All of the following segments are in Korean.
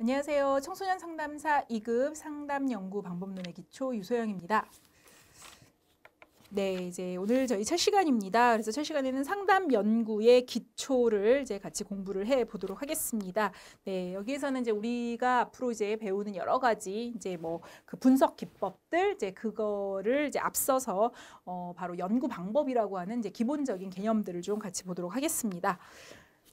안녕하세요. 청소년 상담사 2급 상담연구방법론의 기초 유소영입니다. 네, 이제 오늘 저희 첫 시간입니다. 그래서 첫 시간에는 상담 연구의 기초를 이제 같이 공부를 해 보도록 하겠습니다. 네, 여기에서는 이제 우리가 앞으로 이제 배우는 여러 가지 이제 뭐 그 분석 기법들 이제 그거를 이제 앞서서 어 바로 연구 방법이라고 하는 이제 기본적인 개념들을 좀 같이 보도록 하겠습니다.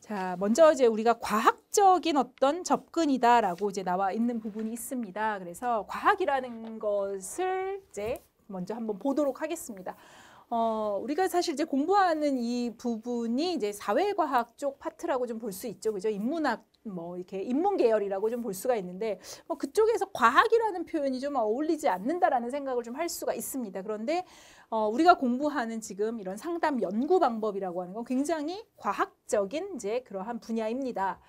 자, 먼저 이제 우리가 과학적인 어떤 접근이다라고 이제 나와 있는 부분이 있습니다. 그래서 과학이라는 것을 이제 먼저 한번 보도록 하겠습니다. 어, 우리가 사실 이제 공부하는 이 부분이 이제 사회과학 쪽 파트라고 좀 볼 수 있죠. 그죠? 인문학 뭐 이렇게 인문 계열이라고 좀 볼 수가 있는데 뭐 그쪽에서 과학이라는 표현이 좀 어울리지 않는다라는 생각을 좀 할 수가 있습니다. 그런데 어 우리가 공부하는 지금 이런 상담 연구 방법이라고 하는 건 굉장히 과학적인 이제 그러한 분야입니다.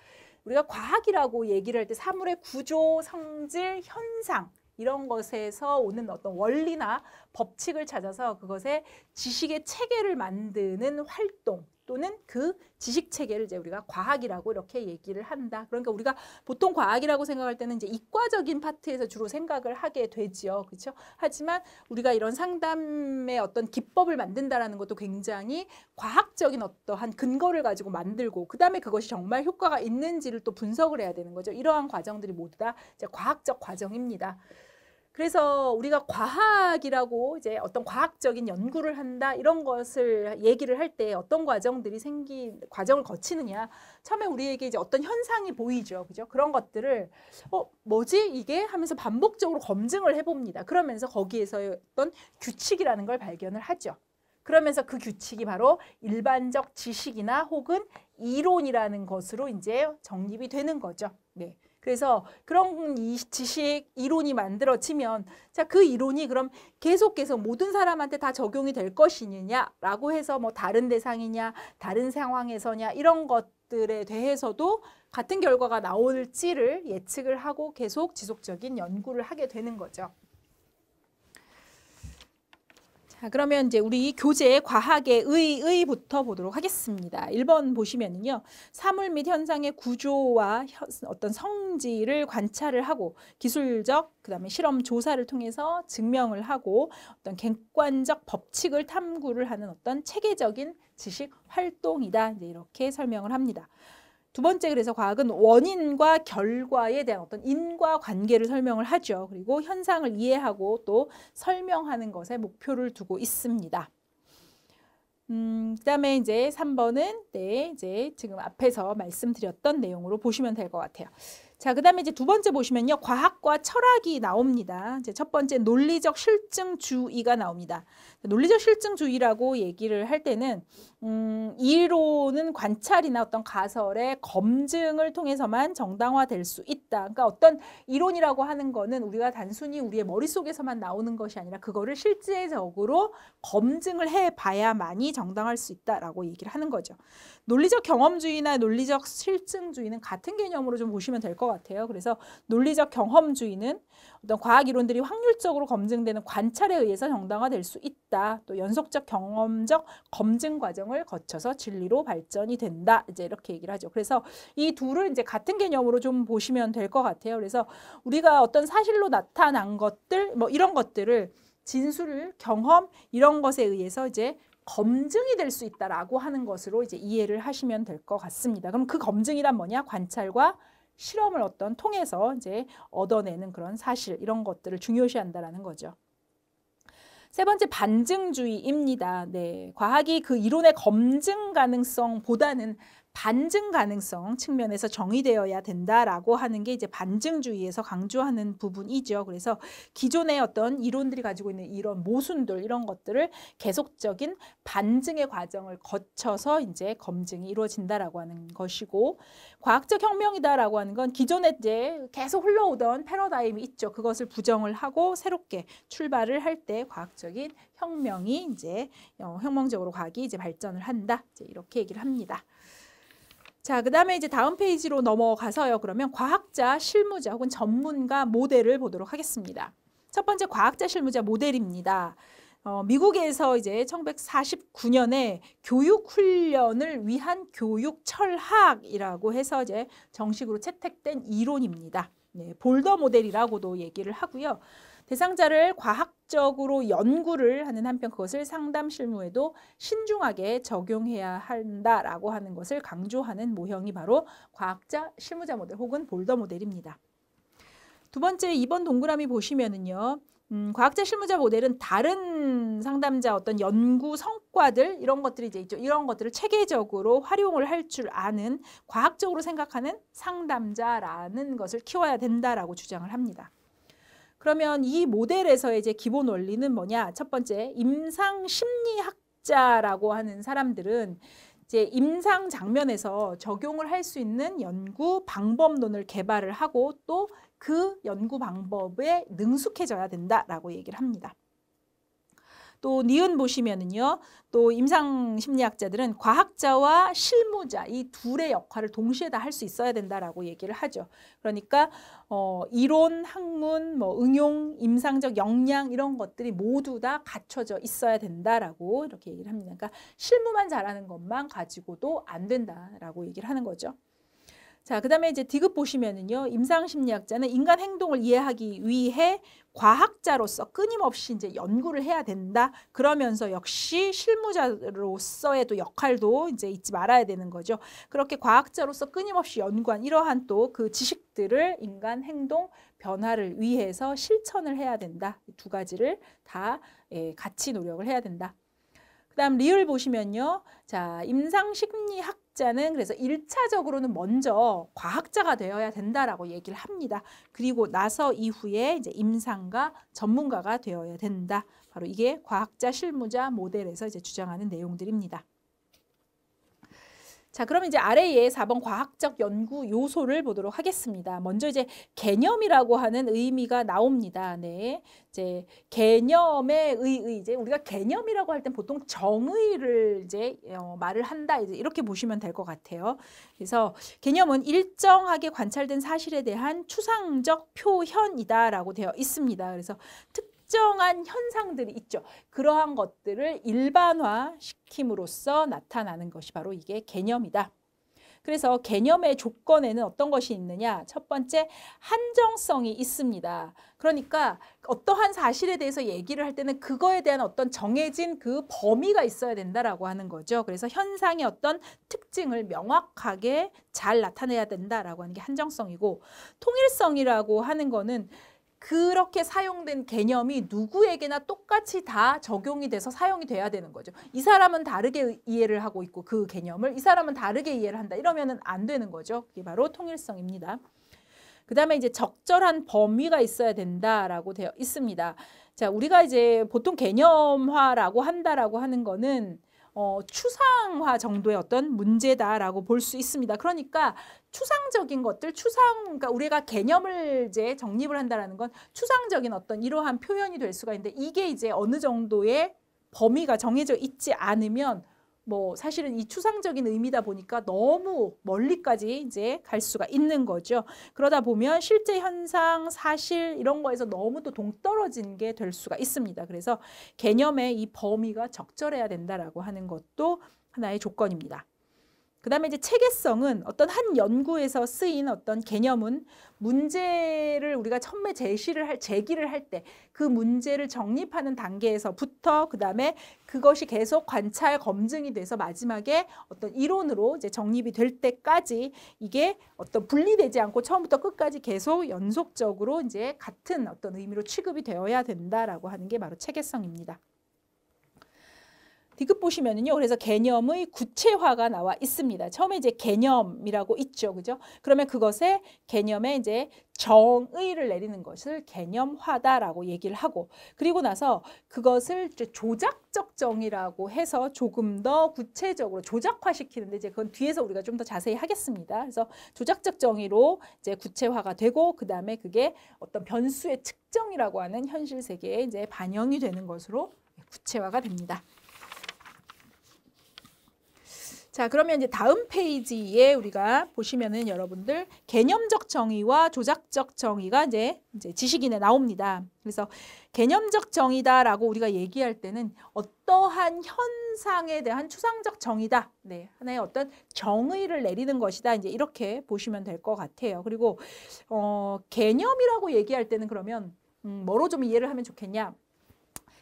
우리가 과학이라고 얘기를 할 때 사물의 구조, 성질, 현상 이런 것에서 오는 어떤 원리나 법칙을 찾아서 그것의 지식의 체계를 만드는 활동 또는 그 지식 체계를 이제 우리가 과학이라고 이렇게 얘기를 한다. 그러니까 우리가 보통 과학이라고 생각할 때는 이제 이과적인 파트에서 주로 생각을 하게 되지요. 그렇죠? 하지만 우리가 이런 상담의 어떤 기법을 만든다라는 것도 굉장히 과학적인 어떠한 근거를 가지고 만들고 그다음에 그것이 정말 효과가 있는지를 또 분석을 해야 되는 거죠. 이러한 과정들이 모두 다 이제 과학적 과정입니다. 그래서 우리가 과학이라고 이제 어떤 과학적인 연구를 한다 이런 것을 얘기를 할 때 어떤 과정들이 생긴 과정을 거치느냐 처음에 우리에게 이제 어떤 현상이 보이죠 그죠 그런 것들을 어 뭐지 이게 하면서 반복적으로 검증을 해봅니다 그러면서 거기에서 어떤 규칙이라는 걸 발견을 하죠 그러면서 그 규칙이 바로 일반적 지식이나 혹은 이론이라는 것으로 이제 정립이 되는 거죠 네. 그래서 그런 이 지식 이론이 만들어지면 자 그 이론이 그럼 계속해서 모든 사람한테 다 적용이 될 것이냐라고 해서 뭐 다른 대상이냐 다른 상황에서냐 이런 것들에 대해서도 같은 결과가 나올지를 예측을 하고 계속 지속적인 연구를 하게 되는 거죠. 자, 그러면 이제 우리 교재 과학의 의의부터 보도록 하겠습니다. 1번 보시면은요. 사물 및 현상의 구조와 어떤 성질을 관찰을 하고 기술적 그다음에 실험 조사를 통해서 증명을 하고 어떤 객관적 법칙을 탐구를 하는 어떤 체계적인 지식 활동이다. 이제 이렇게 설명을 합니다. 두 번째 그래서 과학은 원인과 결과에 대한 어떤 인과 관계를 설명을 하죠. 그리고 현상을 이해하고 또 설명하는 것에 목표를 두고 있습니다. 음, 그다음에 이제 삼번은 네, 이제 지금 앞에서 말씀드렸던 내용으로 보시면 될 것 같아요. 자, 그다음에 이제 두 번째 보시면요. 과학과 철학이 나옵니다. 이제 첫 번째 논리적 실증주의가 나옵니다. 논리적 실증주의라고 얘기를 할 때는 음, 이론은 관찰이나 어떤 가설의 검증을 통해서만 정당화될 수 있다. 그러니까 어떤 이론이라고 하는 거는 우리가 단순히 우리의 머릿속에서만 나오는 것이 아니라 그거를 실제적으로 검증을 해 봐야만이 정당할 수 있다라고 얘기를 하는 거죠. 논리적 경험주의나 논리적 실증주의는 같은 개념으로 좀 보시면 될것 것 같아요. 그래서 논리적 경험주의는 어떤 과학 이론들이 확률적으로 검증되는 관찰에 의해서 정당화될 수 있다. 또 연속적 경험적 검증 과정을 거쳐서 진리로 발전이 된다. 이제 이렇게 얘기를 하죠. 그래서 이 둘을 이제 같은 개념으로 좀 보시면 될 것 같아요. 그래서 우리가 어떤 사실로 나타난 것들 뭐 이런 것들을 진술, 을 경험 이런 것에 의해서 이제 검증이 될 수 있다라고 하는 것으로 이제 이해를 하시면 될 것 같습니다. 그럼 그 검증이란 뭐냐? 관찰과 실험을 어떤 통해서 이제 얻어내는 그런 사실 이런 것들을 중요시한다라는 거죠. 세 번째 반증주의입니다. 네, 과학이 그 이론의 검증 가능성보다는 반증 가능성 측면에서 정의되어야 된다라고 하는 게 이제 반증주의에서 강조하는 부분이죠. 그래서 기존의 어떤 이론들이 가지고 있는 이런 모순들 이런 것들을 계속적인 반증의 과정을 거쳐서 이제 검증이 이루어진다라고 하는 것이고 과학적 혁명이다라고 하는 건 기존에 이제 계속 흘러오던 패러다임이 있죠. 그것을 부정을 하고 새롭게 출발을 할 때 과학적인 혁명이 이제 어, 혁명적으로 과학이 이제 발전을 한다. 이제 이렇게 얘기를 합니다. 자, 그 다음에 이제 다음 페이지로 넘어가서요. 그러면 과학자, 실무자 혹은 전문가 모델을 보도록 하겠습니다. 첫 번째 과학자, 실무자 모델입니다. 어, 미국에서 이제 1949년에 교육 훈련을 위한 교육 철학이라고 해서 이제 정식으로 채택된 이론입니다. 네, 볼더 모델이라고도 얘기를 하고요. 대상자를 과학적으로 연구를 하는 한편 그것을 상담 실무에도 신중하게 적용해야 한다라고 하는 것을 강조하는 모형이 바로 과학자 실무자 모델 혹은 볼더 모델입니다. 두 번째 이번 동그라미 보시면은요. 음, 과학자 실무자 모델은 다른 상담자 어떤 연구 성과들 이런 것들이 이제 있죠. 이런 것들을 체계적으로 활용을 할 줄 아는 과학적으로 생각하는 상담자라는 것을 키워야 된다라고 주장을 합니다. 그러면 이 모델에서의 이제 기본 원리는 뭐냐? 첫 번째, 임상 심리학자라고 하는 사람들은 이제 임상 장면에서 적용을 할 수 있는 연구 방법론을 개발을 하고 또 그 연구 방법에 능숙해져야 된다라고 얘기를 합니다. 또 니은 보시면은요. 또 임상 심리학자들은 과학자와 실무자 이 둘의 역할을 동시에 다 할 수 있어야 된다라고 얘기를 하죠. 그러니까 어 이론, 학문, 뭐 응용, 임상적 역량 이런 것들이 모두 다 갖춰져 있어야 된다라고 이렇게 얘기를 합니다. 그러니까 실무만 잘하는 것만 가지고도 안 된다라고 얘기를 하는 거죠. 자, 그다음에 이제 디귿 보시면은요. 임상 심리학자는 인간 행동을 이해하기 위해 과학자로서 끊임없이 이제 연구를 해야 된다. 그러면서 역시 실무자로서의 또 역할도 이제 잊지 말아야 되는 거죠. 그렇게 과학자로서 끊임없이 연구한 이러한 또 그 지식들을 인간 행동 변화를 위해서 실천을 해야 된다. 이 두 가지를 다 예, 같이 노력을 해야 된다. 그다음 리을 보시면요. 자, 임상 심리학 과학자는 그래서 일차적으로는 먼저 과학자가 되어야 된다라고 얘기를 합니다. 그리고 나서 이후에 이제 임상과 전문가가 되어야 된다. 바로 이게 과학자 실무자 모델에서 이제 주장하는 내용들입니다. 자, 그럼 이제 아래에 4번 과학적 연구 요소를 보도록 하겠습니다. 먼저 이제 개념이라고 하는 의미가 나옵니다. 네. 이제 개념의 의의 이제 우리가 개념이라고 할 땐 보통 정의를 이제 어, 말을 한다. 이제 이렇게 보시면 될 것 같아요. 그래서 개념은 일정하게 관찰된 사실에 대한 추상적 표현이다라고 되어 있습니다. 그래서 특 특정한 현상들이 있죠. 그러한 것들을 일반화시킴으로써 나타나는 것이 바로 이게 개념이다. 그래서 개념의 조건에는 어떤 것이 있느냐. 첫 번째, 한정성이 있습니다. 그러니까 어떠한 사실에 대해서 얘기를 할 때는 그거에 대한 어떤 정해진 그 범위가 있어야 된다라고 하는 거죠. 그래서 현상의 어떤 특징을 명확하게 잘 나타내야 된다라고 하는 게 한정성이고 통일성이라고 하는 거는 그렇게 사용된 개념이 누구에게나 똑같이 다 적용이 돼서 사용이 돼야 되는 거죠. 이 사람은 다르게 이해를 하고 있고 그 개념을 이 사람은 다르게 이해를 한다. 이러면 안 되는 거죠. 그게 바로 통일성입니다. 그 다음에 이제 적절한 범위가 있어야 된다라고 되어 있습니다. 자, 우리가 이제 보통 개념화라고 한다라고 하는 거는 어, 추상화 정도의 어떤 문제다라고 볼 수 있습니다. 그러니까 추상적인 것들, 추상, 그러니까 우리가 개념을 이제 정립을 한다는건 추상적인 어떤 이러한 표현이 될 수가 있는데 이게 이제 어느 정도의 범위가 정해져 있지 않으면 뭐 사실은 이 추상적인 의미다 보니까 너무 멀리까지 이제 갈 수가 있는 거죠. 그러다 보면 실제 현상, 사실 이런 거에서 너무 또 동떨어진 게 될 수가 있습니다. 그래서 개념의 이 범위가 적절해야 된다라고 하는 것도 하나의 조건입니다. 그 다음에 이제 체계성은 어떤 한 연구에서 쓰인 어떤 개념은 문제를 우리가 처음에 제시를 할, 제기를 할 때 그 문제를 정립하는 단계에서부터 그 다음에 그것이 계속 관찰 검증이 돼서 마지막에 어떤 이론으로 이제 정립이 될 때까지 이게 어떤 분리되지 않고 처음부터 끝까지 계속 연속적으로 이제 같은 어떤 의미로 취급이 되어야 된다라고 하는 게 바로 체계성입니다. 디귿 보시면은요. 그래서 개념의 구체화가 나와 있습니다. 처음에 이제 개념이라고 있죠. 그죠? 그러면 그것에 개념에 이제 정의를 내리는 것을 개념화다라고 얘기를 하고 그리고 나서 그것을 조작적 정의라고 해서 조금 더 구체적으로 조작화시키는데 이제 그건 뒤에서 우리가 좀 더 자세히 하겠습니다. 그래서 조작적 정의로 이제 구체화가 되고 그다음에 그게 어떤 변수의 측정이라고 하는 현실 세계에 이제 반영이 되는 것으로 구체화가 됩니다. 자, 그러면 이제 다음 페이지에 우리가 보시면은 여러분들 개념적 정의와 조작적 정의가 이제 이제 지식인에 나옵니다. 그래서 개념적 정의다라고 우리가 얘기할 때는 어떠한 현상에 대한 추상적 정의다. 네. 하나의 어떤 정의를 내리는 것이다. 이제 이렇게 보시면 될 것 같아요. 그리고 어, 개념이라고 얘기할 때는 그러면 음, 뭐로 좀 이해를 하면 좋겠냐?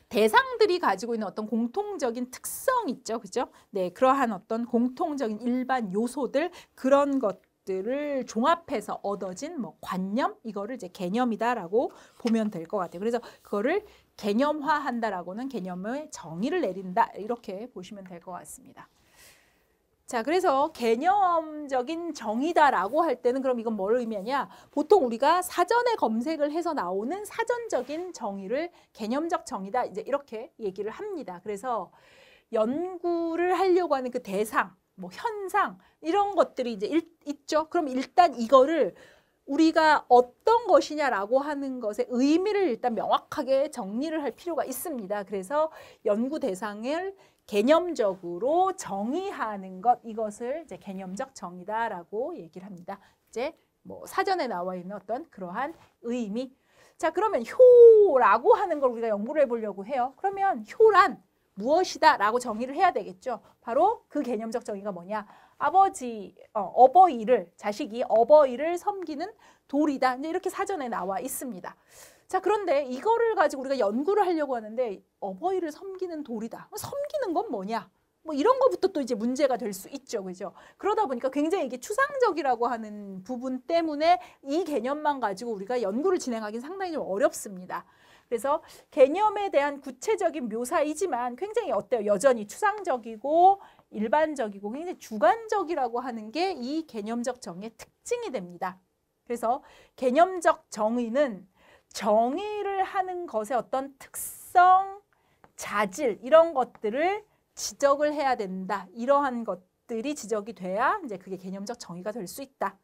대상들이 가지고 있는 어떤 공통적인 특성 있죠. 그죠? 네, 그러한 어떤 공통적인 일반 요소들 그런 것 들을 종합해서 얻어진 뭐 관념 이거를 이제 개념이다라고 보면 될 것 같아요. 그래서 그거를 개념화한다라고는 개념의 정의를 내린다 이렇게 보시면 될 것 같습니다. 자, 그래서 개념적인 정의다라고 할 때는 그럼 이건 뭘 의미하냐? 보통 우리가 사전에 검색을 해서 나오는 사전적인 정의를 개념적 정의다 이제 이렇게 얘기를 합니다. 그래서 연구를 하려고 하는 그 대상, 뭐 현상 이런 것들이 이제 일, 있죠. 그럼 일단 이거를 우리가 어떤 것이냐라고 하는 것의 의미를 일단 명확하게 정리를 할 필요가 있습니다. 그래서 연구 대상을 개념적으로 정의하는 것 이것을 이제 개념적 정의다라고 얘기를 합니다. 이제 뭐 사전에 나와 있는 어떤 그러한 의미. 자 그러면 효라고 하는 걸 우리가 연구를 해보려고 해요. 그러면 효란 무엇이다라고 정의를 해야 되겠죠. 바로 그 개념적 정의가 뭐냐. 아버지, 어, 어버이를 자식이 어버이를 섬기는 돌이다 이제 이렇게 사전에 나와 있습니다. 자, 그런데 이거를 가지고 우리가 연구를 하려고 하는데 어버이를 섬기는 도리다. 뭐 섬기는 건 뭐냐? 뭐 이런 거부터 또 이제 문제가 될 수 있죠. 그죠? 그러다 보니까 굉장히 이게 추상적이라고 하는 부분 때문에 이 개념만 가지고 우리가 연구를 진행하기는 상당히 좀 어렵습니다. 그래서 개념에 대한 구체적인 묘사이지만 굉장히 어때요? 여전히 추상적이고 일반적이고 굉장히 주관적이라고 하는 게 이 개념적 정의의 특징이 됩니다. 그래서 개념적 정의는 정의를 하는 것의 어떤 특성, 자질 이런 것들을 지적을 해야 된다. 이러한 것들이 지적이 돼야 이제 그게 개념적 정의가 될 수 있다.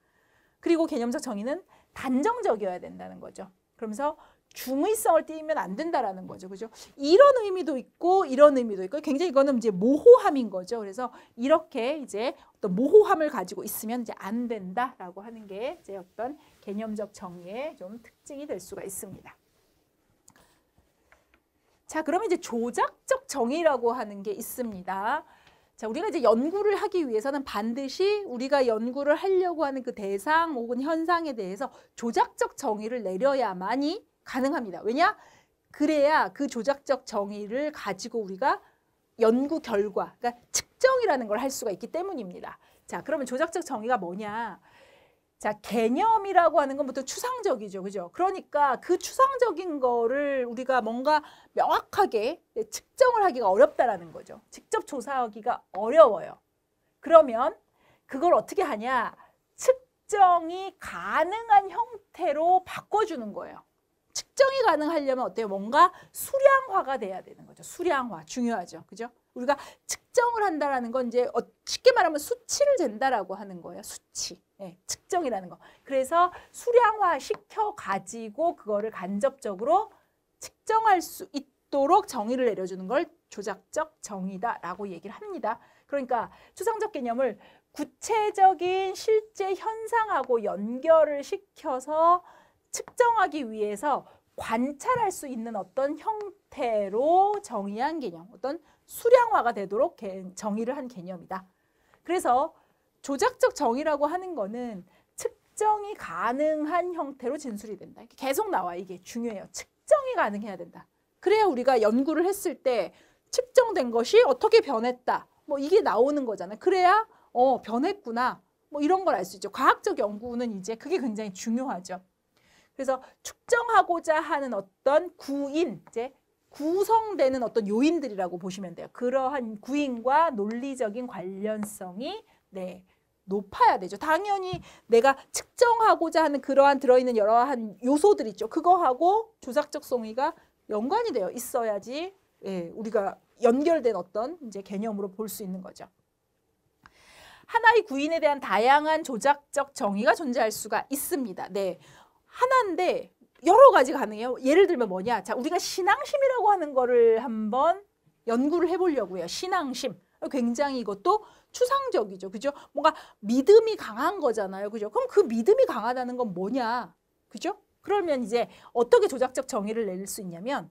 그리고 개념적 정의는 단정적이어야 된다는 거죠. 그러면서 중의성을 띄면 안 된다라는 거죠. 그죠? 이런 의미도 있고 이런 의미도 있고 굉장히 이거는 이제 모호함인 거죠. 그래서 이렇게 이제 어떤 모호함을 가지고 있으면 이제 안 된다라고 하는 게 이제 어떤 개념적 정의의 좀 특징이 될 수가 있습니다. 자, 그러면 이제 조작적 정의라고 하는 게 있습니다. 자, 우리가 이제 연구를 하기 위해서는 반드시 우리가 연구를 하려고 하는 그 대상 혹은 현상에 대해서 조작적 정의를 내려야만이 가능합니다. 왜냐? 그래야 그 조작적 정의를 가지고 우리가 연구 결과, 그러니까 측정이라는 걸 할 수가 있기 때문입니다. 자, 그러면 조작적 정의가 뭐냐? 자, 개념이라고 하는 건 보통 추상적이죠. 그죠? 그러니까 그 추상적인 거를 우리가 뭔가 명확하게 측정을 하기가 어렵다라는 거죠. 직접 조사하기가 어려워요. 그러면 그걸 어떻게 하냐? 측정이 가능한 형태로 바꿔주는 거예요. 측정이 가능하려면 어때요? 뭔가 수량화가 돼야 되는 거죠. 수량화 중요하죠. 그죠? 우리가 측정을 한다라는 건 이제 어, 쉽게 말하면 수치를 잰다라고 하는 거예요. 수치. 예, 측정이라는 거. 그래서 수량화 시켜 가지고 그거를 간접적으로 측정할 수 있도록 정의를 내려주는 걸 조작적 정의다라고 얘기를 합니다. 그러니까 추상적 개념을 구체적인 실제 현상하고 연결을 시켜서 측정하기 위해서 관찰할 수 있는 어떤 형태로 정의한 개념, 어떤 수량화가 되도록 정의를 한 개념이다. 그래서 조작적 정의라고 하는 거는 측정이 가능한 형태로 진술이 된다. 계속 나와 이게 중요해요. 측정이 가능해야 된다. 그래야 우리가 연구를 했을 때 측정된 것이 어떻게 변했다. 뭐 이게 나오는 거잖아. 요 그래야 어 변했구나. 뭐 이런 걸 알 수 있죠. 과학적 연구는 이제 그게 굉장히 중요하죠. 그래서 측정하고자 하는 어떤 구인, 이제 구성되는 어떤 요인들이라고 보시면 돼요. 그러한 구인과 논리적인 관련성이 네, 높아야 되죠. 당연히 내가 측정하고자 하는 그러한 들어있는 여러한 요소들 있죠. 그거하고 조작적 성의가 연관이 되어 있어야지 예, 우리가 연결된 어떤 이제 개념으로 볼 수 있는 거죠. 하나의 구인에 대한 다양한 조작적 정의가 존재할 수가 있습니다. 네. 하나인데 여러 가지 가능해요. 예를 들면 뭐냐? 자, 우리가 신앙심이라고 하는 거를 한번 연구를 해보려고 해요. 신앙심. 굉장히 이것도 추상적이죠. 그죠? 뭔가 믿음이 강한 거잖아요. 그죠? 그럼 그 믿음이 강하다는 건 뭐냐? 그죠? 그러면 이제 어떻게 조작적 정의를 내릴 수 있냐면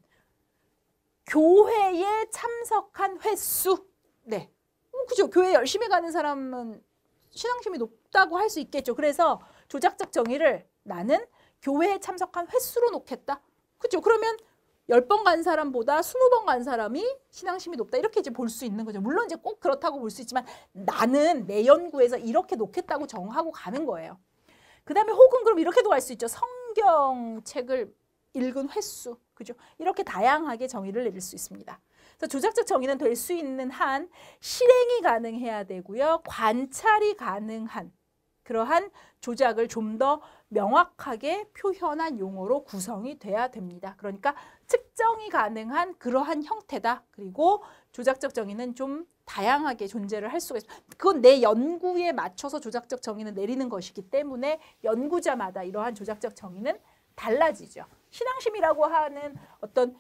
교회에 참석한 횟수. 네. 뭐 그죠? 교회 열심히 가는 사람은 신앙심이 높다고 할 수 있겠죠. 그래서 조작적 정의를 나는 교회에 참석한 횟수로 놓겠다. 그렇죠? 그러면 10번 간 사람보다 20번 간 사람이 신앙심이 높다. 이렇게 이제 볼 수 있는 거죠. 물론 이제 꼭 그렇다고 볼 수 있지만 나는 내 연구에서 이렇게 놓겠다고 정하고 가는 거예요. 그다음에 혹은 그럼 이렇게도 갈 수 있죠. 성경책을 읽은 횟수. 그죠? 이렇게 다양하게 정의를 내릴 수 있습니다. 그래서 조작적 정의는 될 수 있는 한 실행이 가능해야 되고요. 관찰이 가능한 그러한 조작을 좀 더 명확하게 표현한 용어로 구성이 돼야 됩니다. 그러니까 측정이 가능한 그러한 형태다. 그리고 조작적 정의는 좀 다양하게 존재를 할 수가 있습니다. 그건 내 연구에 맞춰서 조작적 정의는 내리는 것이기 때문에 연구자마다 이러한 조작적 정의는 달라지죠. 신앙심이라고 하는 어떤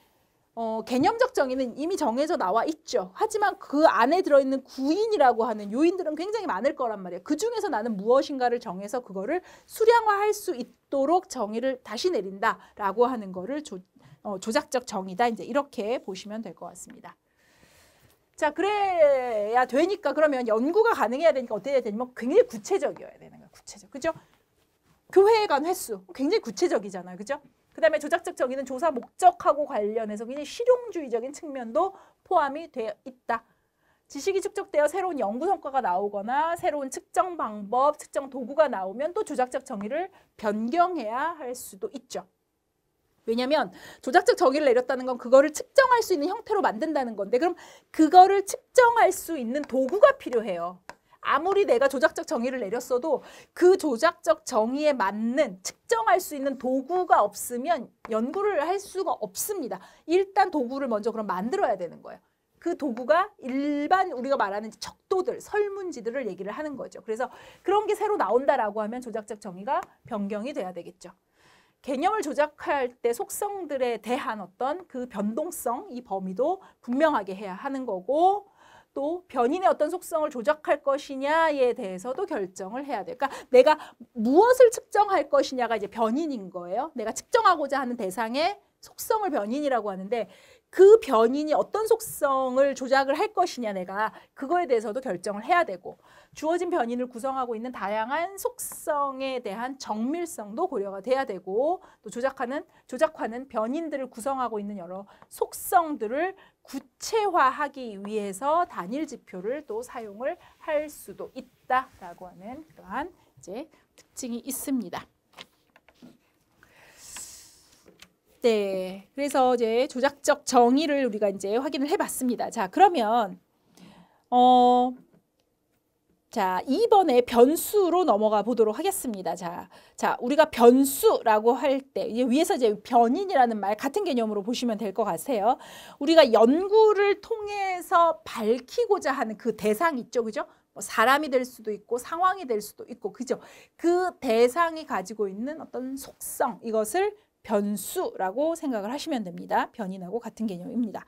어, 개념적 정의는 이미 정해져 나와 있죠. 하지만 그 안에 들어있는 구인이라고 하는 요인들은 굉장히 많을 거란 말이에요. 그 중에서 나는 무엇인가를 정해서 그거를 수량화할 수 있도록 정의를 다시 내린다라고 하는 거를 조, 어, 조작적 정의다. 이제 이렇게 보시면 될 것 같습니다. 자 그래야 되니까 그러면 연구가 가능해야 되니까 어떻게 해야 되냐면 굉장히 구체적이어야 되는 거예요. 구체적, 그죠? 교회에 간 횟수 굉장히 구체적이잖아요, 그죠? 그 다음에 조작적 정의는 조사 목적하고 관련해서 굉장히 실용주의적인 측면도 포함이 되어 있다. 지식이 축적되어 새로운 연구 성과가 나오거나 새로운 측정 방법, 측정 도구가 나오면 또 조작적 정의를 변경해야 할 수도 있죠. 왜냐하면 조작적 정의를 내렸다는 건 그거를 측정할 수 있는 형태로 만든다는 건데 그럼 그거를 측정할 수 있는 도구가 필요해요. 아무리 내가 조작적 정의를 내렸어도 그 조작적 정의에 맞는 측정할 수 있는 도구가 없으면 연구를 할 수가 없습니다. 일단 도구를 먼저 그럼 만들어야 되는 거예요. 그 도구가 일반 우리가 말하는 척도들, 설문지들을 얘기를 하는 거죠. 그래서 그런 게 새로 나온다라고 하면 조작적 정의가 변경이 돼야 되겠죠. 개념을 조작할 때 속성들에 대한 어떤 그 변동성, 이 범위도 분명하게 해야 하는 거고 또 변인의 어떤 속성을 조작할 것이냐에 대해서도 결정을 해야 돼요. 그러니까 내가 무엇을 측정할 것이냐가 이제 변인인 거예요. 내가 측정하고자 하는 대상의 속성을 변인이라고 하는데 그 변인이 어떤 속성을 조작을 할 것이냐 내가 그거에 대해서도 결정을 해야 되고 주어진 변인을 구성하고 있는 다양한 속성에 대한 정밀성도 고려가 돼야 되고 또 조작하는 조작화는 변인들을 구성하고 있는 여러 속성들을 구체화하기 위해서 단일 지표를 또 사용을 할 수도 있다라고 하는 그러한 이제 특징이 있습니다. 네. 그래서 이제 조작적 정의를 우리가 이제 확인을 해봤습니다. 자, 그러면, 어, 자, 2번에 변수로 넘어가 보도록 하겠습니다. 자, 자, 우리가 변수라고 할 때, 이제 위에서 이제 변인이라는 말 같은 개념으로 보시면 될 것 같아요. 우리가 연구를 통해서 밝히고자 하는 그 대상 있죠, 그죠? 뭐 사람이 될 수도 있고 상황이 될 수도 있고, 그죠? 그 대상이 가지고 있는 어떤 속성, 이것을 변수라고 생각을 하시면 됩니다. 변인하고 같은 개념입니다.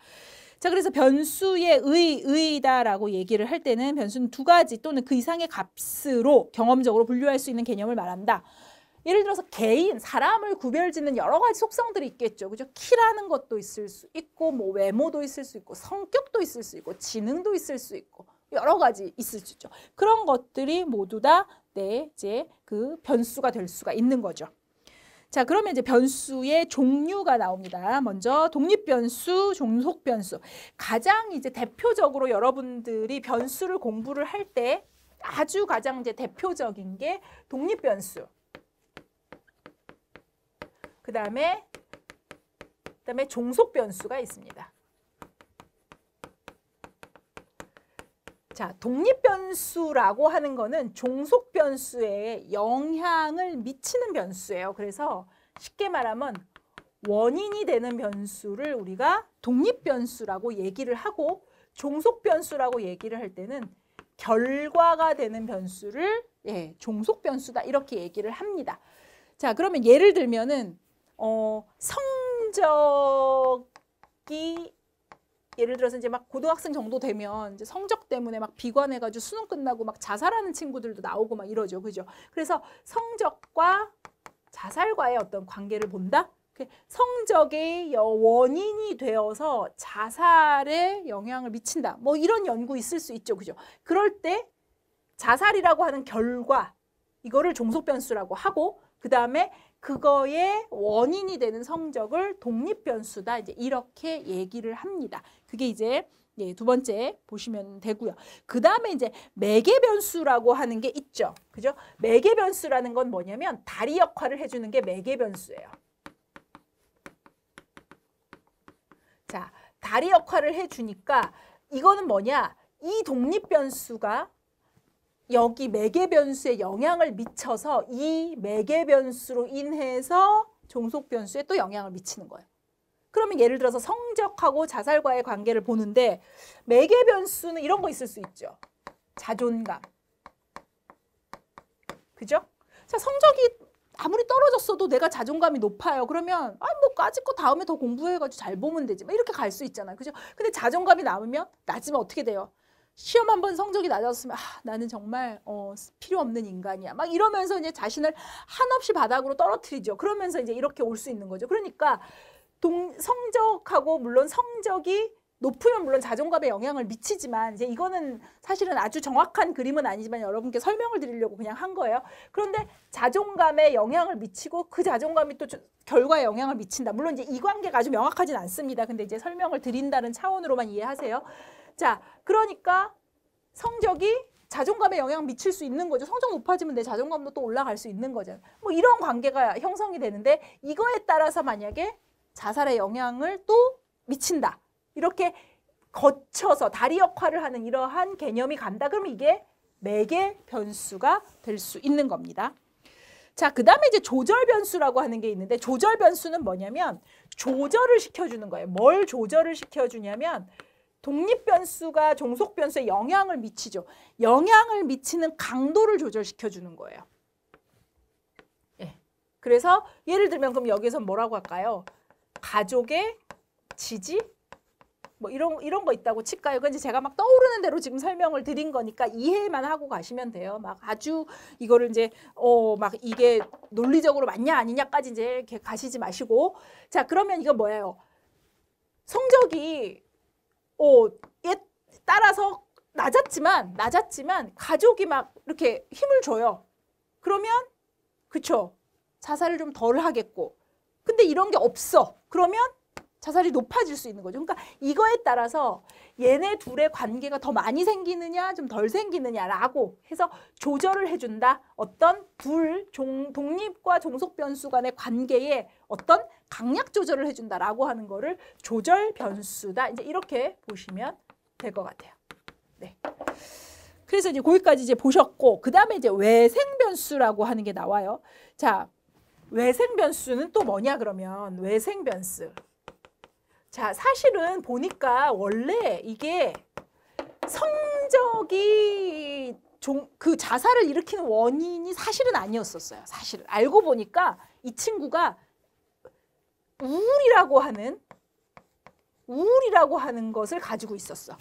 자, 그래서 변수의 의, 의다라고 얘기를 할 때는 변수는 두 가지 또는 그 이상의 값으로 경험적으로 분류할 수 있는 개념을 말한다. 예를 들어서 개인, 사람을 구별짓는 여러 가지 속성들이 있겠죠. 그죠? 키라는 것도 있을 수 있고, 뭐 외모도 있을 수 있고, 성격도 있을 수 있고, 지능도 있을 수 있고, 여러 가지 있을 수 있죠. 그런 것들이 모두 다내 이제 그 변수가 될 수가 있는 거죠. 자, 그러면 이제 변수의 종류가 나옵니다. 먼저 독립변수, 종속변수. 가장 이제 대표적으로 여러분들이 변수를 공부를 할 때 아주 가장 이제 대표적인 게 독립변수. 그 다음에 그다음에 종속 변수가 있습니다. 자, 독립 변수라고 하는 거는 종속 변수에 영향을 미치는 변수예요. 그래서 쉽게 말하면 원인이 되는 변수를 우리가 독립 변수라고 얘기를 하고 종속 변수라고 얘기를 할 때는 결과가 되는 변수를 예, 종속 변수다 이렇게 얘기를 합니다. 자, 그러면 예를 들면은 어, 성적이 예를 들어서 이제 막 고등학생 정도 되면 이제 성적 때문에 막 비관해가지고 수능 끝나고 막 자살하는 친구들도 나오고 막 이러죠. 그죠? 그래서 성적과 자살과의 어떤 관계를 본다? 성적의 원인이 되어서 자살에 영향을 미친다. 뭐 이런 연구 있을 수 있죠. 그죠? 그럴 때 자살이라고 하는 결과 이거를 종속변수라고 하고 그 다음에 그거의 원인이 되는 성적을 독립 변수다 이제 이렇게 얘기를 합니다. 그게 이제 예, 두 번째 보시면 되고요. 그 다음에 이제 매개 변수라고 하는 게 있죠. 그죠? 매개 변수라는 건 뭐냐면 다리 역할을 해주는 게 매개 변수예요. 자, 다리 역할을 해주니까 이거는 뭐냐? 이 독립 변수가 여기 매개 변수에 영향을 미쳐서 이 매개 변수로 인해서 종속 변수에 또 영향을 미치는 거예요. 그러면 예를 들어서 성적하고 자살과의 관계를 보는데 매개 변수는 이런 거 있을 수 있죠. 자존감. 그죠? 자, 성적이 아무리 떨어졌어도 내가 자존감이 높아요. 그러면 아 뭐 까짓 거 다음에 더 공부해가지고 잘 보면 되지. 막 이렇게 갈 수 있잖아요. 그죠? 근데 자존감이 남으면 낮으면 어떻게 돼요? 시험 한 번 성적이 낮았으면 아, 나는 정말 어, 필요 없는 인간이야. 막 이러면서 이제 자신을 한없이 바닥으로 떨어뜨리죠. 그러면서 이제 이렇게 올 수 있는 거죠. 그러니까 동, 성적하고 물론 성적이 높으면 물론 자존감에 영향을 미치지만 이제 이거는 사실은 아주 정확한 그림은 아니지만 여러분께 설명을 드리려고 그냥 한 거예요. 그런데 자존감에 영향을 미치고 그 자존감이 또 결과에 영향을 미친다. 물론 이제 이 관계가 아주 명확하진 않습니다. 근데 이제 설명을 드린다는 차원으로만 이해하세요. 자, 그러니까 성적이 자존감에 영향 미칠 수 있는 거죠. 성적 높아지면 내 자존감도 또 올라갈 수 있는 거죠뭐 이런 관계가 형성이 되는데 이거에 따라서 만약에 자살의 영향을 또 미친다. 이렇게 거쳐서 다리 역할을 하는 이러한 개념이 간다. 그러면 이게 매개 변수가 될 수 있는 겁니다. 자, 그 다음에 이제 조절 변수라고 하는 게 있는데 조절 변수는 뭐냐면 조절을 시켜주는 거예요. 뭘 조절을 시켜주냐면 독립 변수가 종속 변수에 영향을 미치죠. 영향을 미치는 강도를 조절시켜 주는 거예요. 예. 그래서 예를 들면 그럼 여기서 뭐라고 할까요? 가족의 지지 뭐 이런 이런 거 있다고 치까요 근데 제가 막 떠오르는 대로 지금 설명을 드린 거니까 이해만 하고 가시면 돼요. 막 아주 이거를 이제 어 막 이게 논리적으로 맞냐 아니냐까지 이제 이렇게 가시지 마시고 자 그러면 이거 뭐예요? 성적이 어, 예, 따라서 낮았지만 낮았지만 가족이 막 이렇게 힘을 줘요. 그러면 그쵸 자살을 좀 덜 하겠고 근데 이런 게 없어. 그러면 자살이 높아질 수 있는 거죠. 그러니까 이거에 따라서 얘네 둘의 관계가 더 많이 생기느냐 좀 덜 생기느냐라고 해서 조절을 해준다. 어떤 불, 종, 독립과 종속 변수 간의 관계에 어떤 강약 조절을 해준다라고 하는 거를 조절 변수다. 이제 이렇게 보시면 될 것 같아요. 네. 그래서 이제 거기까지 이제 보셨고 그 다음에 이제 외생 변수라고 하는 게 나와요. 자, 외생 변수는 또 뭐냐 그러면 외생 변수. 자, 사실은 보니까 원래 이게 성적이 종, 그 자살을 일으키는 원인이 사실은 아니었었어요. 사실 은 알고 보니까 이 친구가 우울이라고 하는 우울이라고 하는 것을 가지고 있었어.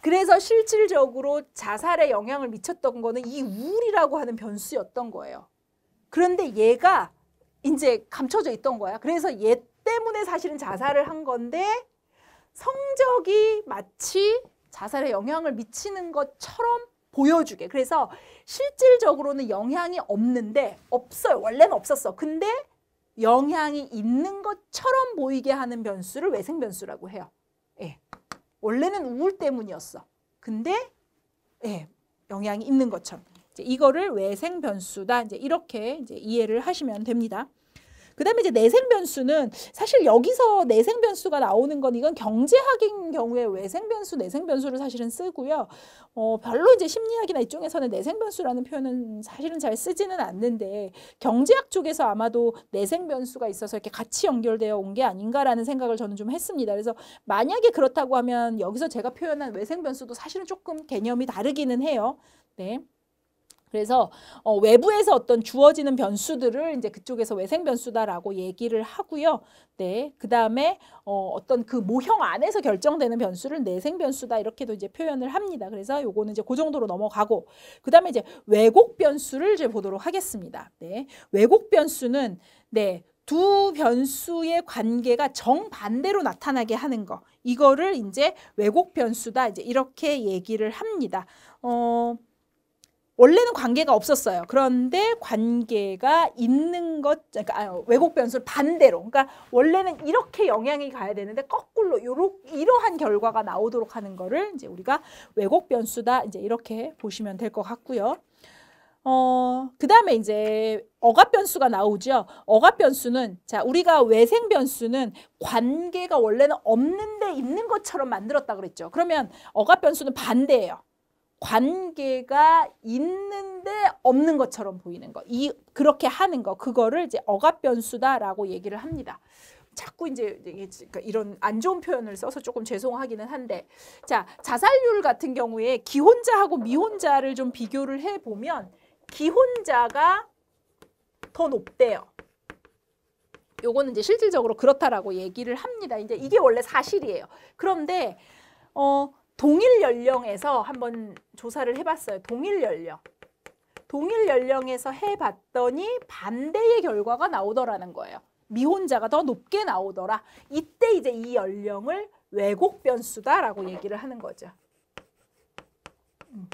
그래서 실질적으로 자살에 영향을 미쳤던 거는 이 우울이라고 하는 변수였던 거예요. 그런데 얘가 이제 감춰져 있던 거야. 그래서 얘 때문에 사실은 자살을 한 건데 성적이 마치 자살에 영향을 미치는 것처럼 보여주게. 그래서 실질적으로는 영향이 없는데 없어요. 원래는 없었어. 근데 영향이 있는 것처럼 보이게 하는 변수를 외생 변수라고 해요. 예. 원래는 우울 때문이었어. 근데 예. 영향이 있는 것처럼. 이제 이거를 외생 변수다. 이제 이렇게 이제 이해를 하시면 됩니다. 그다음에 이제 내생 변수는 사실 여기서 내생 변수가 나오는 건 이건 경제학인 경우에 외생 변수, 내생 변수를 사실은 쓰고요. 어, 별로 이제 심리학이나 이쪽에서는 내생 변수라는 표현은 사실은 잘 쓰지는 않는데 경제학 쪽에서 아마도 내생 변수가 있어서 이렇게 같이 연결되어 온 게 아닌가라는 생각을 저는 좀 했습니다. 그래서 만약에 그렇다고 하면 여기서 제가 표현한 외생 변수도 사실은 조금 개념이 다르기는 해요. 네. 그래서 어, 외부에서 어떤 주어지는 변수들을 이제 그쪽에서 외생 변수다라고 얘기를 하고요. 네, 그 다음에 어, 어떤 그 모형 안에서 결정되는 변수를 내생 변수다 이렇게도 이제 표현을 합니다. 그래서 요거는 이제 그 정도로 넘어가고 그 다음에 이제 왜곡 변수를 이제 보도록 하겠습니다. 네, 왜곡 변수는 네, 두 변수의 관계가 정반대로 나타나게 하는 거 이거를 이제 왜곡 변수다 이제 이렇게 얘기를 합니다. 어 원래는 관계가 없었어요. 그런데 관계가 있는 것, 그러니까 아, 왜곡 변수 를 반대로. 그러니까 원래는 이렇게 영향이 가야 되는데 거꾸로 요러, 이러한 결과가 나오도록 하는 거를 이제 우리가 왜곡 변수다 이제 이렇게 보시면 될 것 같고요. 어, 그 다음에 이제 억압 변수가 나오죠. 억압 변수는, 자, 우리가 외생 변수는 관계가 원래는 없는데 있는 것처럼 만들었다 그랬죠. 그러면 억압 변수는 반대예요. 관계가 있는데 없는 것처럼 보이는 거. 이 그렇게 하는 거. 그거를 이제 억압 변수다라고 얘기를 합니다. 자꾸 이제 그러니까 이런 안 좋은 표현을 써서 조금 죄송하기는 한데 자, 자살률 같은 경우에 기혼자하고 미혼자를 좀 비교를 해 보면 기혼자가 더 높대요. 요거는 이제 실질적으로 그렇다라고 얘기를 합니다. 이제 이게 원래 사실이에요. 그런데 어 동일 연령에서 한번 조사를 해봤어요. 동일 연령. 동일 연령에서 해봤더니 반대의 결과가 나오더라는 거예요. 미혼자가 더 높게 나오더라. 이때 이제 이 연령을 왜곡 변수다라고 얘기를 하는 거죠. 음.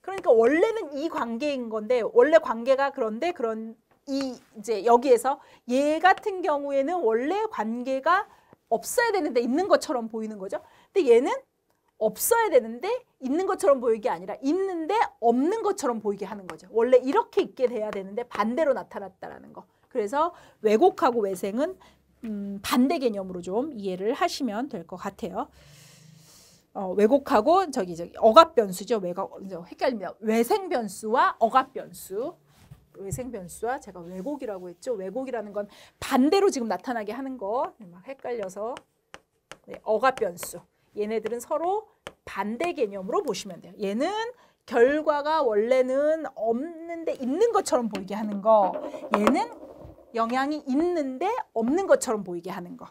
그러니까 원래는 이 관계인 건데 원래 관계가 그런데 그런 이 이제 여기에서 얘 같은 경우에는 원래 관계가 없어야 되는데 있는 것처럼 보이는 거죠. 근데 얘는 없어야 되는데 있는 것처럼 보이게 아니라 있는데 없는 것처럼 보이게 하는 거죠. 원래 이렇게 있게 돼야 되는데 반대로 나타났다라는 거. 그래서 왜곡하고 외생은 음, 반대 개념으로 좀 이해를 하시면 될 것 같아요. 어, 왜곡하고 저기 저기 억압 변수죠. 왜곡 헷갈립니다. 외생 변수와 억압 변수. 외생 변수와 제가 왜곡이라고 했죠. 왜곡이라는 건 반대로 지금 나타나게 하는 거. 네, 막 헷갈려서 네, 억압 변수. 얘네들은 서로 반대 개념으로 보시면 돼요. 얘는 결과가 원래는 없는데 있는 것처럼 보이게 하는 거 얘는 영향이 있는데 없는 것처럼 보이게 하는 거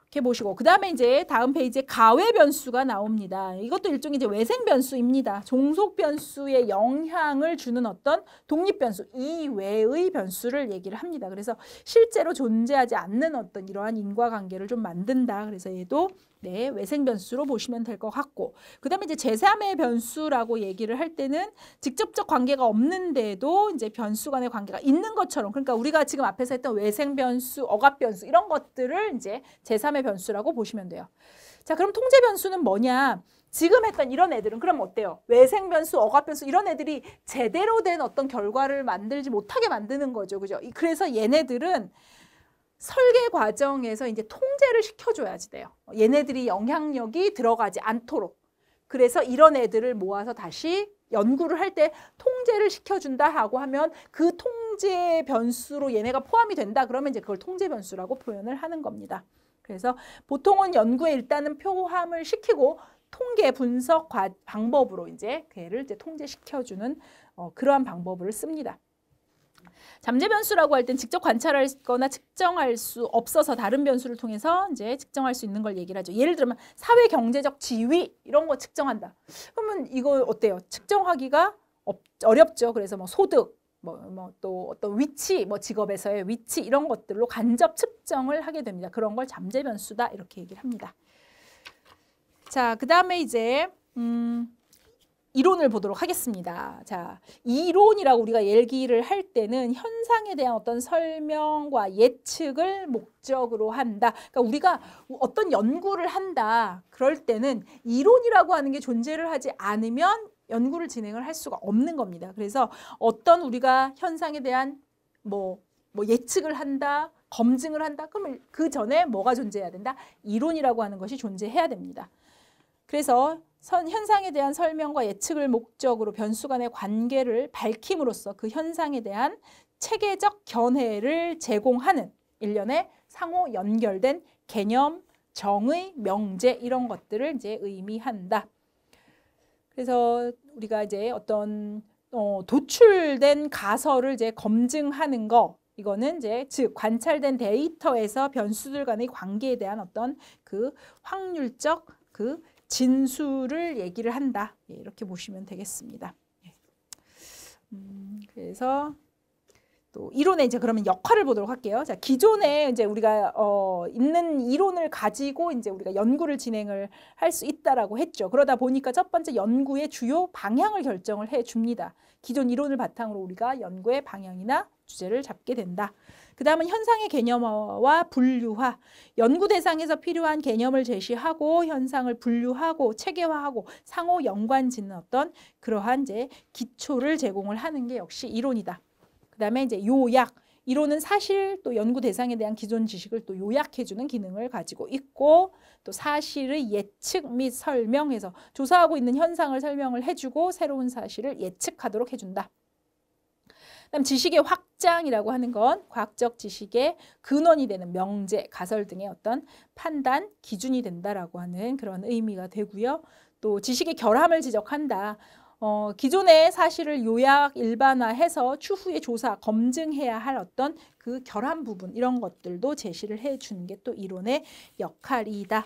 이렇게 보시고 그 다음에 이제 다음 페이지에 가외 변수가 나옵니다. 이것도 일종의 이제 외생 변수입니다. 종속 변수에 영향을 주는 어떤 독립 변수 이외의 변수를 얘기를 합니다. 그래서 실제로 존재하지 않는 어떤 이러한 인과관계를 좀 만든다. 그래서 얘도 네, 외생 변수로 보시면 될 것 같고 그 다음에 이제 제3의 변수라고 얘기를 할 때는 직접적 관계가 없는데도 이제 변수 간의 관계가 있는 것처럼 그러니까 우리가 지금 앞에서 했던 외생 변수, 억압 변수 이런 것들을 이제 제3의 변수라고 보시면 돼요. 자 그럼 통제 변수는 뭐냐? 지금 했던 이런 애들은 그럼 어때요? 외생 변수, 억압 변수 이런 애들이 제대로 된 어떤 결과를 만들지 못하게 만드는 거죠. 그죠? 그래서 얘네들은 설계 과정에서 이제 통제를 시켜줘야지 돼요. 얘네들이 영향력이 들어가지 않도록. 그래서 이런 애들을 모아서 다시 연구를 할 때 통제를 시켜준다 하고 하면 그 통제 변수로 얘네가 포함이 된다 그러면 이제 그걸 통제 변수라고 표현을 하는 겁니다. 그래서 보통은 연구에 일단은 표함을 시키고 통계 분석 과, 방법으로 이제 걔를 이제 통제시켜주는 어, 그러한 방법을 씁니다. 잠재 변수라고 할 땐 직접 관찰할거나 측정할 수 없어서 다른 변수를 통해서 이제 측정할 수 있는 걸 얘기를 하죠. 예를 들면 사회 경제적 지위 이런 거 측정한다. 그러면 이거 어때요? 측정하기가 어렵죠. 그래서 뭐 소득, 뭐뭐 또 어떤 위치, 뭐 직업에서의 위치 이런 것들로 간접 측정을 하게 됩니다. 그런 걸 잠재 변수다 이렇게 얘기를 합니다. 자, 그다음에 이제 음 이론을 보도록 하겠습니다. 자, 이론이라고 우리가 얘기를 할 때는 현상에 대한 어떤 설명과 예측을 목적으로 한다. 그러니까 우리가 어떤 연구를 한다. 그럴 때는 이론이라고 하는 게 존재를 하지 않으면 연구를 진행을 할 수가 없는 겁니다. 그래서 어떤 우리가 현상에 대한 뭐, 뭐 예측을 한다, 검증을 한다. 그러면 그 전에 뭐가 존재해야 된다? 이론이라고 하는 것이 존재해야 됩니다. 그래서 선, 현상에 대한 설명과 예측을 목적으로 변수 간의 관계를 밝힘으로써 그 현상에 대한 체계적 견해를 제공하는 일련의 상호 연결된 개념, 정의, 명제 이런 것들을 이제 의미한다. 그래서 우리가 이제 어떤 어, 도출된 가설을 이제 검증하는 거 이거는 이제 즉 관찰된 데이터에서 변수들 간의 관계에 대한 어떤 그 확률적 그 진술을 얘기를 한다. 예, 이렇게 보시면 되겠습니다. 예. 음, 그래서 또 이론의 이제 그러면 역할을 보도록 할게요. 자, 기존에 이제 우리가 어, 있는 이론을 가지고 이제 우리가 연구를 진행을 할 수 있다라고 했죠. 그러다 보니까 첫 번째 연구의 주요 방향을 결정을 해 줍니다. 기존 이론을 바탕으로 우리가 연구의 방향이나 주제를 잡게 된다. 그 다음은 현상의 개념화 와 분류화 연구 대상에서 필요한 개념을 제시하고 현상을 분류하고 체계화하고 상호 연관 짓는 어떤 그러한 이제 기초를 제공을 하는 게 역시 이론이다. 그 다음에 이제 요약 이론은 사실 또 연구 대상에 대한 기존 지식을 또 요약해주는 기능을 가지고 있고 또 사실의 예측 및 설명해서 조사하고 있는 현상을 설명을 해주고 새로운 사실을 예측하도록 해준다. 다음 지식의 확장이라고 하는 건 과학적 지식의 근원이 되는 명제, 가설 등의 어떤 판단 기준이 된다라고 하는 그런 의미가 되고요. 또 지식의 결함을 지적한다. 어, 기존의 사실을 요약, 일반화해서 추후에 조사, 검증해야 할 어떤 그 결함 부분 이런 것들도 제시를 해주는 게 또 이론의 역할이다.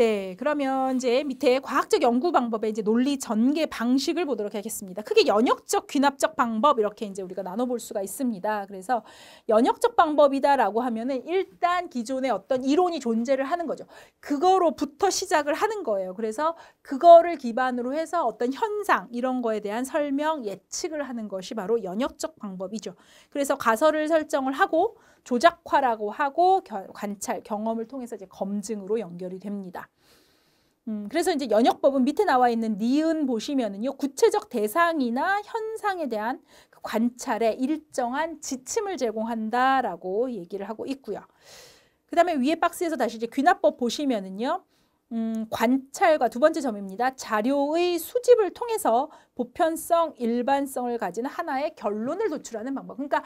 네, 그러면 이제 밑에 과학적 연구 방법의 이제 논리 전개 방식을 보도록 하겠습니다. 크게 연역적, 귀납적 방법 이렇게 이제 우리가 나눠볼 수가 있습니다. 그래서 연역적 방법이다라고 하면은 일단 기존의 어떤 이론이 존재를 하는 거죠. 그거로부터 시작을 하는 거예요. 그래서 그거를 기반으로 해서 어떤 현상 이런 거에 대한 설명, 예측을 하는 것이 바로 연역적 방법이죠. 그래서 가설을 설정을 하고 조작화라고 하고 관찰, 경험을 통해서 이제 검증으로 연결이 됩니다. 음, 그래서 이제 연역법은 밑에 나와 있는 니은 보시면은요 구체적 대상이나 현상에 대한 그 관찰에 일정한 지침을 제공한다라고 얘기를 하고 있고요. 그 다음에 위에 박스에서 다시 이제 귀납법 보시면은요 음, 관찰과 두 번째 점입니다. 자료의 수집을 통해서 보편성, 일반성을 가진 하나의 결론을 도출하는 방법. 그러니까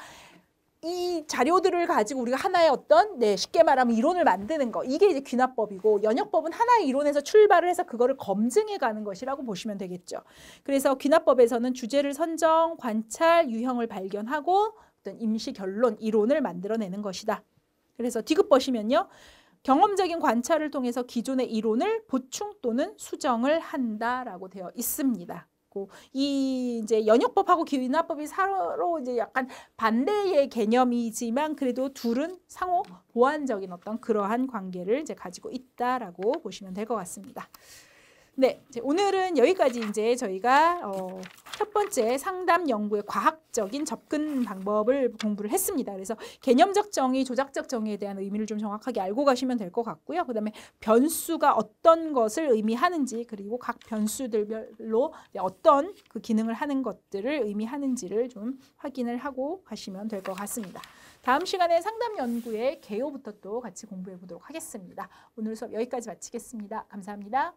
이 자료들을 가지고 우리가 하나의 어떤 네 쉽게 말하면 이론을 만드는 거 이게 이제 귀납법이고 연역법은 하나의 이론에서 출발을 해서 그거를 검증해 가는 것이라고 보시면 되겠죠. 그래서 귀납법에서는 주제를 선정, 관찰, 유형을 발견하고 어떤 임시 결론 이론을 만들어내는 것이다. 그래서 디귿 보시면요. 경험적인 관찰을 통해서 기존의 이론을 보충 또는 수정을 한다라고 되어 있습니다. 있고 이 이제 연역법하고 기인화법이 서로 이제 약간 반대의 개념이지만 그래도 둘은 상호 보완적인 어떤 그러한 관계를 이제 가지고 있다라고 보시면 될 것 같습니다. 네, 오늘은 여기까지 이제 저희가 어, 첫 번째 상담 연구의 과학적인 접근 방법을 공부를 했습니다. 그래서 개념적 정의, 조작적 정의에 대한 의미를 좀 정확하게 알고 가시면 될 것 같고요. 그다음에 변수가 어떤 것을 의미하는지 그리고 각 변수들별로 어떤 그 기능을 하는 것들을 의미하는지를 좀 확인을 하고 가시면 될 것 같습니다. 다음 시간에 상담 연구의 개요부터 또 같이 공부해 보도록 하겠습니다. 오늘 수업 여기까지 마치겠습니다. 감사합니다.